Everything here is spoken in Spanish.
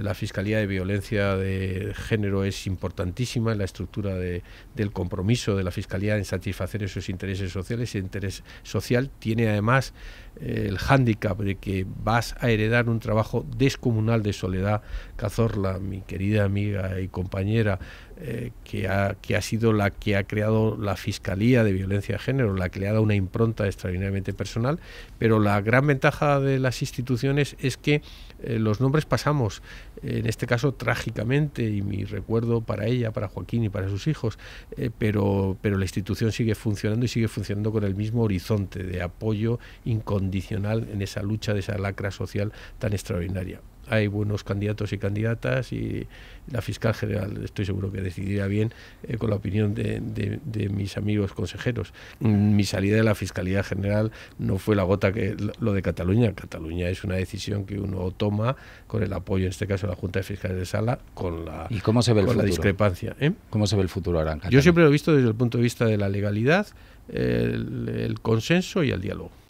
la Fiscalía de Violencia de Género es importantísima en la estructura del compromiso de la Fiscalía en satisfacer esos intereses sociales. Ese interés social tiene además el hándicap de que vas a heredar un trabajo descomunal de Soledad Cazorla, mi querida amiga y compañera, eh, que, ha, que, ha, sido la que ha creado la Fiscalía de Violencia de Género, la que le ha dado una impronta extraordinariamente personal, pero la gran ventaja de las instituciones es que eh, los nombres pasamos, en este caso trágicamente, y mi recuerdo para ella, para Joaquín y para sus hijos, eh, pero, pero la institución sigue funcionando y sigue funcionando con el mismo horizonte de apoyo incondicional en esa lucha de esa lacra social tan extraordinaria. Hay buenos candidatos y candidatas y la fiscal general estoy seguro que decidirá bien eh, con la opinión de, mis amigos consejeros. Mm, mi salida de la fiscalía general no fue la gota que lo de Cataluña. Cataluña es una decisión que uno toma con el apoyo, en este caso, de la Junta de Fiscales de Sala, con la, ¿Y cómo se ve el futuro? la discrepancia. ¿eh? ¿Cómo se ve el futuro ahora? Yo siempre lo he visto desde el punto de vista de la legalidad, el consenso y el diálogo.